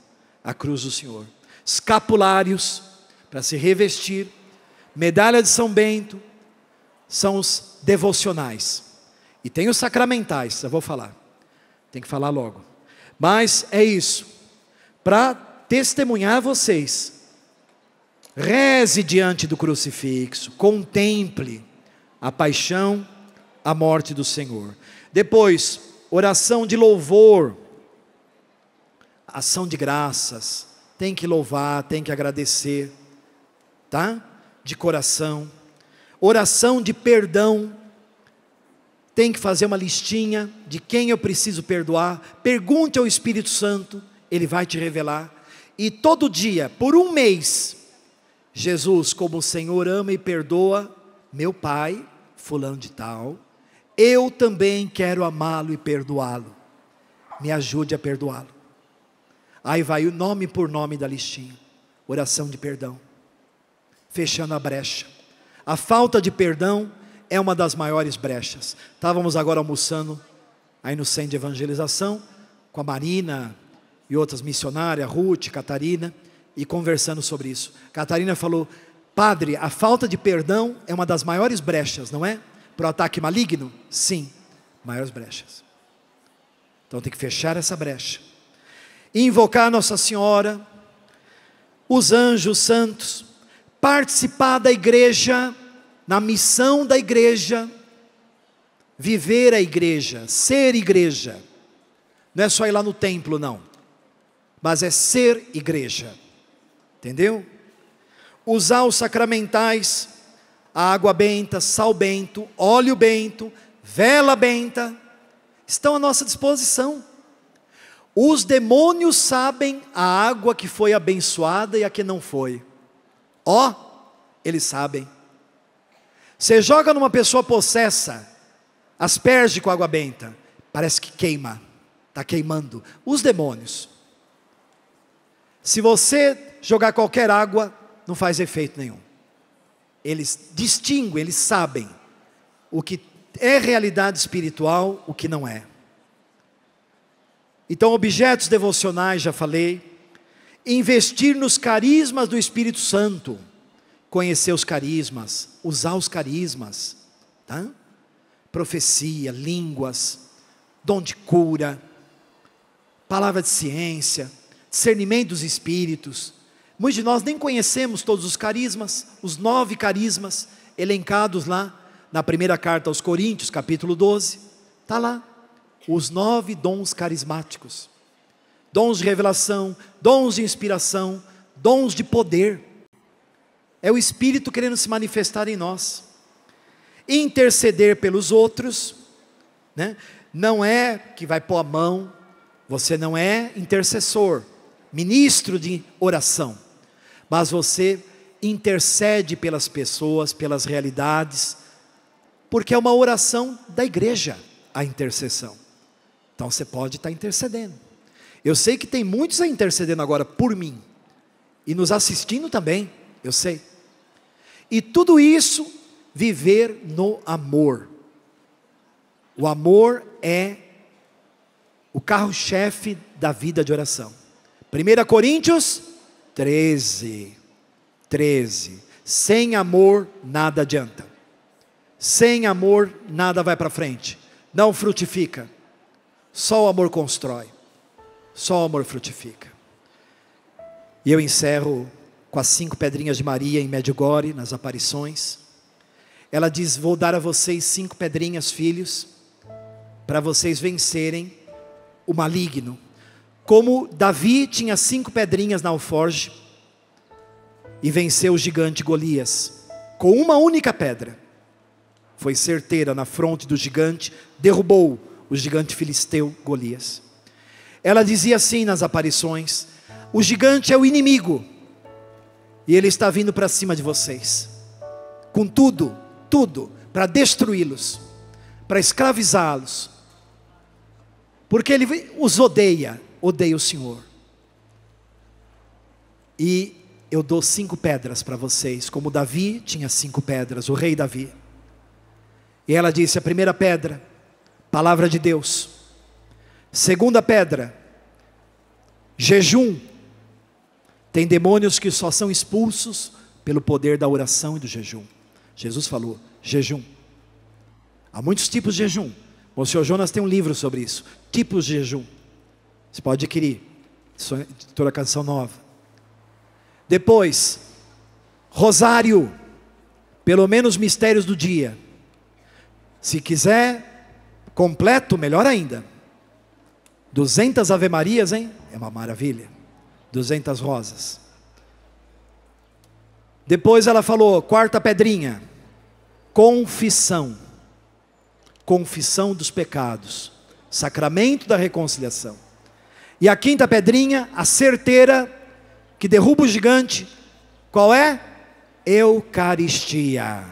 a cruz do Senhor. Escapulários para se revestir, medalha de São Bento, são os devocionais. E tem os sacramentais, eu vou falar. Tem que falar logo. Mas é isso. Para testemunhar vocês, reze diante do crucifixo, contemple a paixão, a morte do Senhor. Depois, oração de louvor, ação de graças. Tem que louvar, tem que agradecer, tá? De coração. Oração de perdão tem que fazer uma listinha de quem eu preciso perdoar. Pergunte ao Espírito Santo, ele vai te revelar. E todo dia, por um mês, Jesus, como o Senhor ama e perdoa, meu pai, fulano de tal, eu também quero amá-lo e perdoá-lo. Me ajude a perdoá-lo. Aí vai o nome por nome da listinha. Oração de perdão. Fechando a brecha. A falta de perdão é uma das maiores brechas. Estávamos agora almoçando aí no centro de evangelização com a Marina e outras missionárias, Ruth, Catarina, e conversando sobre isso. Catarina falou: Padre, a falta de perdão é uma das maiores brechas, não é? Para o ataque maligno? Sim, maiores brechas. Então tem que fechar essa brecha. Invocar Nossa Senhora, os anjos santos, participar da igreja na missão da igreja, viver a igreja, ser igreja. Não é só ir lá no templo, não, mas é ser igreja, entendeu? Usar os sacramentais, a água benta, sal bento, óleo bento, vela benta, estão à nossa disposição. Os demônios sabem a água que foi abençoada e a que não foi. Ó, oh, eles sabem. Você joga numa pessoa possessa, asperge com água benta, parece que queima, está queimando. Os demônios. Se você jogar qualquer água, não faz efeito nenhum. Eles distinguem, eles sabem o que é realidade espiritual, o que não é. Então, objetos devocionais, já falei. Investir nos carismas do Espírito Santo conhecer os carismas, usar os carismas, tá? Profecia, línguas, dom de cura, palavra de ciência, discernimento dos espíritos. Muitos de nós nem conhecemos todos os carismas, os nove carismas elencados lá na primeira carta aos Coríntios, capítulo 12. Está lá, os nove dons carismáticos: dons de revelação, dons de inspiração, dons de poder, é o Espírito querendo se manifestar em nós. Interceder pelos outros, né? não é que vai pôr a mão, você não é intercessor, ministro de oração, mas você intercede pelas pessoas, pelas realidades, porque é uma oração da igreja a intercessão. Então você pode estar intercedendo. Eu sei que tem muitos a intercedendo agora por mim e nos assistindo também, eu sei. E tudo isso, viver no amor. O amor é o carro-chefe da vida de oração. 1 Coríntios 13. 13. Sem amor nada adianta. Sem amor nada vai para frente. Não frutifica. Só o amor constrói. Só o amor frutifica. E eu encerro com as cinco pedrinhas de Maria em Medjugorje, nas aparições. Ela diz: Vou dar a vocês cinco pedrinhas, filhos, para vocês vencerem o maligno. Como Davi tinha cinco pedrinhas na alforge e venceu o gigante Golias, com uma única pedra. Foi certeira na fronte do gigante, derrubou o gigante filisteu Golias. Ela dizia assim nas aparições: O gigante é o inimigo e ele está vindo para cima de vocês. Com tudo, tudo, para destruí-los, para escravizá-los. Porque ele os odeia, odeia o Senhor. E eu dou cinco pedras para vocês, como Davi tinha cinco pedras, o rei Davi. E ela disse: a primeira pedra, palavra de Deus. Segunda pedra, jejum, tem demônios que só são expulsos pelo poder da oração e do jejum. Jesus falou: jejum. Há muitos tipos de jejum. O senhor Jonas tem um livro sobre isso. Tipos de jejum. Você pode adquirir. na Canção Nova. Depois, rosário. Pelo menos mistérios do dia. Se quiser, completo, melhor ainda. 200 Ave Marias, hein? É uma maravilha. 200 rosas. Depois ela falou, quarta pedrinha, confissão. Confissão dos pecados, sacramento da reconciliação. E a quinta pedrinha, a certeira que derruba o gigante, qual é? Eucaristia,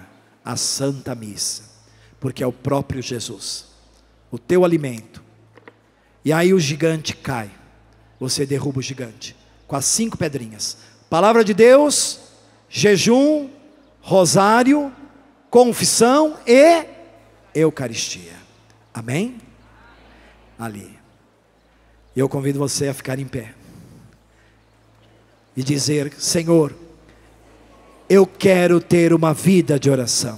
a Santa Missa, porque é o próprio Jesus, o teu alimento. E aí o gigante cai, você derruba o gigante com as cinco pedrinhas. Palavra de Deus, jejum, rosário, confissão e Eucaristia. Amém? Ali. Eu convido você a ficar em pé e dizer: Senhor, eu quero ter uma vida de oração.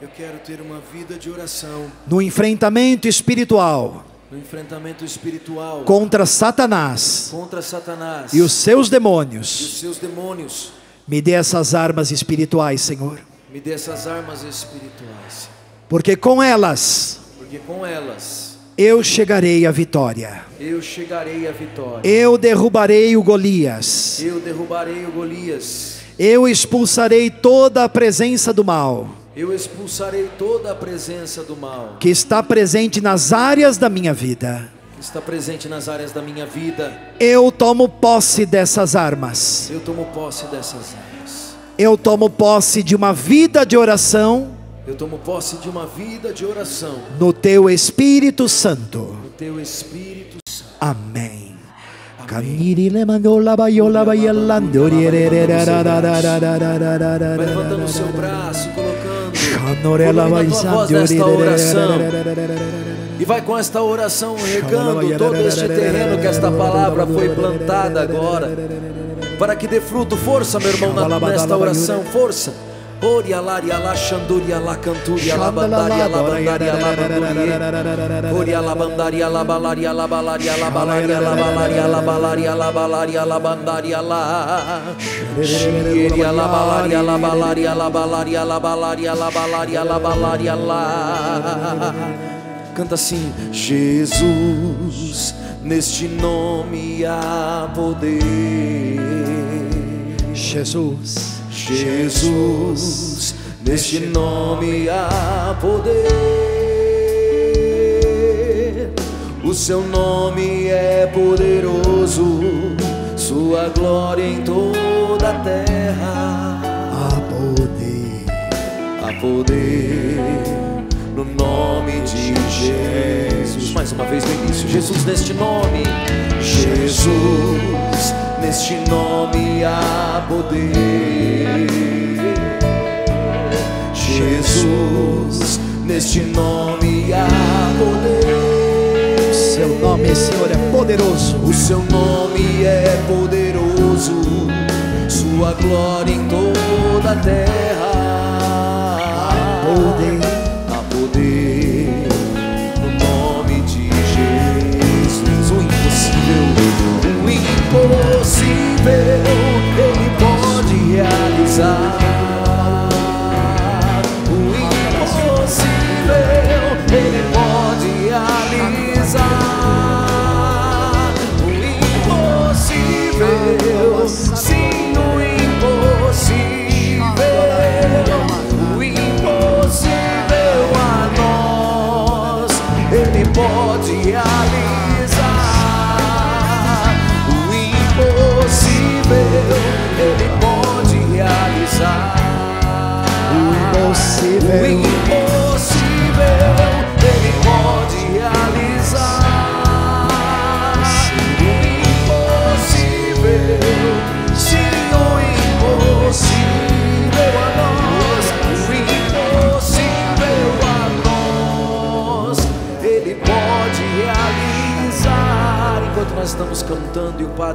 Eu quero ter uma vida de oração. No enfrentamento espiritual no enfrentamento espiritual contra Satanás, contra Satanás e os seus demônios. E os seus demônios. Me dê essas armas espirituais, Senhor. Me dê essas armas espirituais. Porque com elas, porque com elas eu chegarei à vitória. Eu chegarei à vitória. Eu derrubarei o Golias. Eu derrubarei o Golias. Eu expulsarei toda a presença do mal. Eu expulsarei toda a presença do mal que está presente nas áreas da minha vida. Que está presente nas áreas da minha vida. Eu tomo posse dessas armas. Eu tomo posse dessas armas. Eu tomo posse de uma vida de oração. Eu tomo posse de uma vida de oração. No teu Espírito Santo. No teu Espírito Santo. Amém. Caniri lemandola baiola levantando o seu braço, colocando Coloca a tua voz nesta oração. E vai com esta oração regando todo este terreno que esta palavra foi plantada agora. Para que dê fruto, força, meu irmão, nesta oração, força. Oria laria la xanduria la canturia la bandaria la bandaria la bandaria Oria la bandaria la balaria la balaria la balaria la balaria la balaria la balaria la bandaria la Xanduria la balaria la balaria la balaria la balaria la balaria la balaria la Canta assim Jesus neste nome há poder Jesus Jesus, neste nome há poder. O seu nome é poderoso, sua glória em toda a terra. Há poder, há poder no nome de Jesus. Mais uma vez no início, Jesus neste nome, Jesus neste nome há poder. Jesus neste nome há poder. O seu nome, Senhor, é poderoso. O seu nome é poderoso. Sua glória em toda a terra. Há poder no nome de Jesus. O impossível, o impossível, ele pode realizar.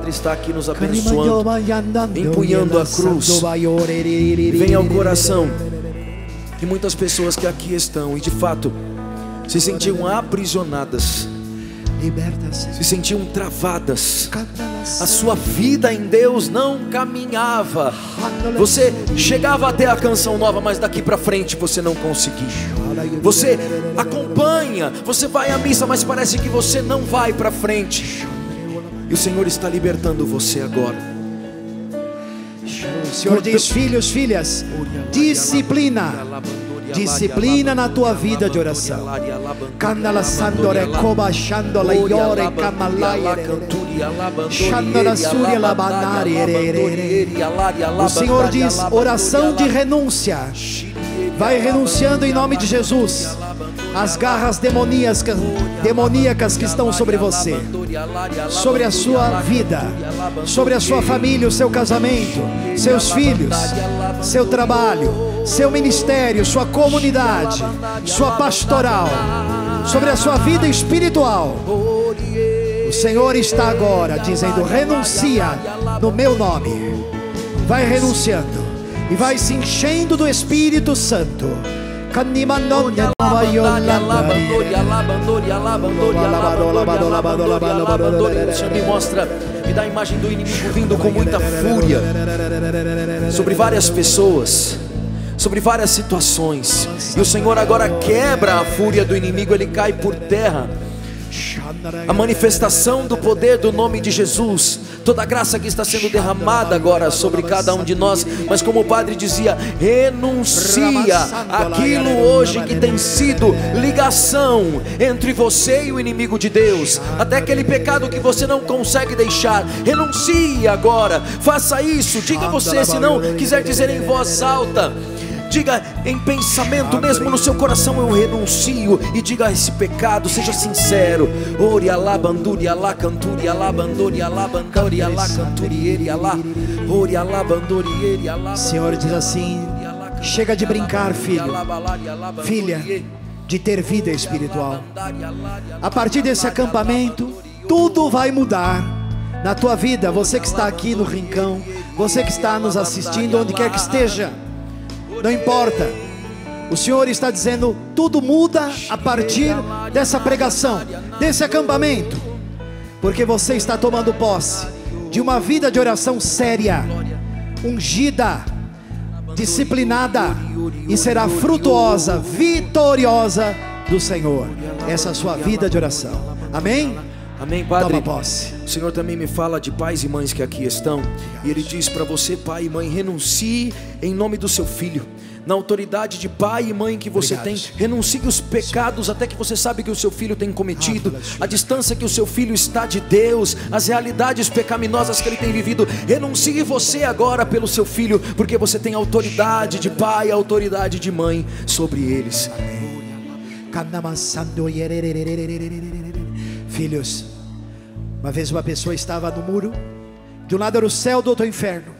Padre está aqui nos abençoando, empunhando a cruz. Venha ao coração de muitas pessoas que aqui estão e de fato se sentiam aprisionadas, se sentiam travadas. A sua vida em Deus não caminhava. Você chegava até a canção nova, mas daqui para frente você não conseguia. Você acompanha, você vai à missa, mas parece que você não vai para frente. E o Senhor está libertando você agora. O Senhor diz: filhos, filhas, disciplina. Disciplina na tua vida de oração. Candala sandore shandola shandala labanari O Senhor diz: oração de renúncia. Vai renunciando em nome de Jesus as garras demoníacas, demoníacas que estão sobre você, sobre a sua vida, sobre a sua família, o seu casamento, seus filhos, seu trabalho, seu ministério, sua comunidade, sua pastoral, sobre a sua vida espiritual. O Senhor está agora dizendo: renuncia no meu nome. Vai renunciando e vai se enchendo do Espírito Santo. Canima non me mostra, me dá a imagem do inimigo vindo com muita fúria sobre várias pessoas, sobre várias situações. E o Senhor agora quebra a fúria do inimigo, ele cai por terra a manifestação do poder do nome de Jesus, toda a graça que está sendo derramada agora sobre cada um de nós, mas como o Padre dizia, renuncia aquilo hoje que tem sido ligação entre você e o inimigo de Deus, até aquele pecado que você não consegue deixar, Renuncie agora, faça isso, diga você, se não quiser dizer em voz alta diga em pensamento, mesmo no seu coração, eu renuncio e diga esse pecado, seja sincero. Ori alá, banduri alá, canturi alá, banduri alá, bandori alá, canturi eri alá, ori alá, bandori eri alá. Senhor diz assim: chega de brincar, filho, filha, de ter vida espiritual. A partir desse acampamento, tudo vai mudar na tua vida, você que está aqui no rincão, você que está nos assistindo, onde quer que esteja não importa. O Senhor está dizendo: tudo muda a partir dessa pregação, desse acampamento, porque você está tomando posse de uma vida de oração séria, ungida, disciplinada e será frutuosa, vitoriosa do Senhor. Essa é a sua vida de oração. Amém? Amém, Padre. O Senhor também me fala de pais e mães que aqui estão. E Ele diz para você, pai e mãe, renuncie em nome do seu filho. Na autoridade de pai e mãe que você Obrigado, tem, renuncie os pecados até que você sabe que o seu filho tem cometido, ah, a distância que o seu filho está de Deus, as realidades pecaminosas que ele tem vivido. Renuncie você agora pelo seu filho, porque você tem autoridade de pai, e autoridade de mãe sobre eles. Amém. Filhos, uma vez uma pessoa estava no muro, de um lado era o céu, do outro é o inferno.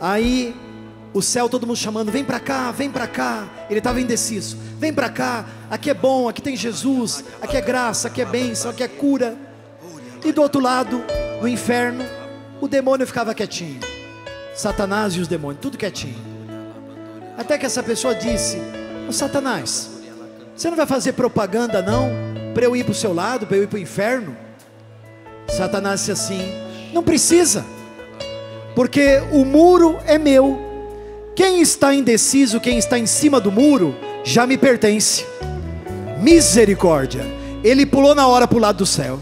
Aí o céu todo mundo chamando, vem para cá, vem para cá. Ele estava indeciso. Vem para cá, aqui é bom, aqui tem Jesus, aqui é graça, aqui é bênção, aqui é cura. E do outro lado, no inferno, o demônio ficava quietinho. Satanás e os demônios, tudo quietinho. Até que essa pessoa disse: Satanás, você não vai fazer propaganda não? para eu ir para o seu lado, para eu ir para o inferno? Satanás disse assim: Não precisa, porque o muro é meu. Quem está indeciso, quem está em cima do muro, já me pertence. Misericórdia. Ele pulou na hora para o lado do céu.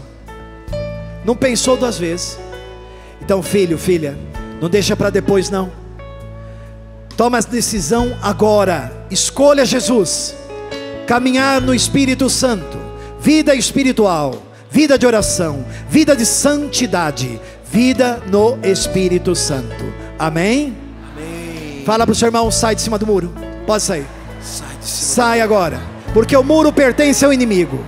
Não pensou duas vezes. Então, filho, filha, não deixa para depois não. Toma a decisão agora. Escolha Jesus. Caminhar no Espírito Santo vida espiritual, vida de oração, vida de santidade, vida no Espírito Santo. Amém? Amém. Fala para o seu irmão, sai de cima do muro. Pode sair. Sai, sai agora, porque o muro pertence ao inimigo.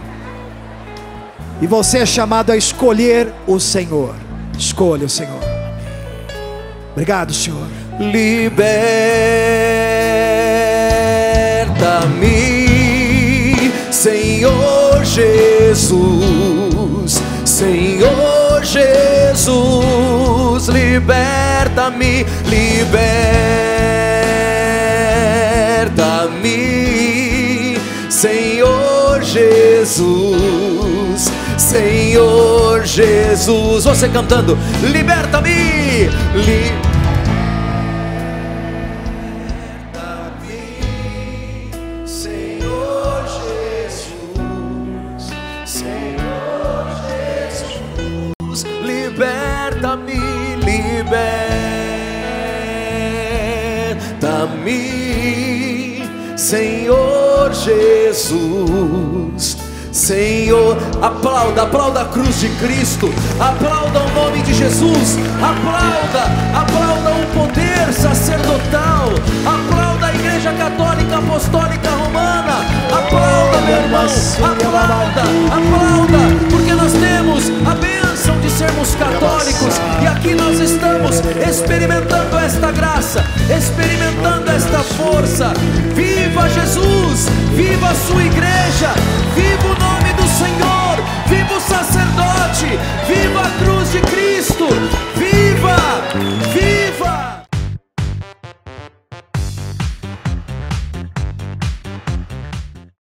E você é chamado a escolher o Senhor. Escolha o Senhor. Obrigado, Senhor. Liberta-me, Senhor. Jesus, Senhor Jesus, liberta-me, liberta-me, Senhor Jesus, Senhor Jesus, você cantando, liberta-me, liberta-me. Senhor Jesus. Senhor, aplauda, aplauda a cruz de Cristo, aplauda o nome de Jesus, aplauda, aplauda o poder sacerdotal, aplauda a Igreja Católica Apostólica Romana, aplauda, meu irmão, aplauda, aplauda, porque nós temos a bênção sermos católicos. E aqui nós estamos experimentando esta graça, experimentando esta força. Viva Jesus, viva a sua igreja, viva o nome do Senhor, viva o sacerdote, viva a cruz de Cristo, viva, viva.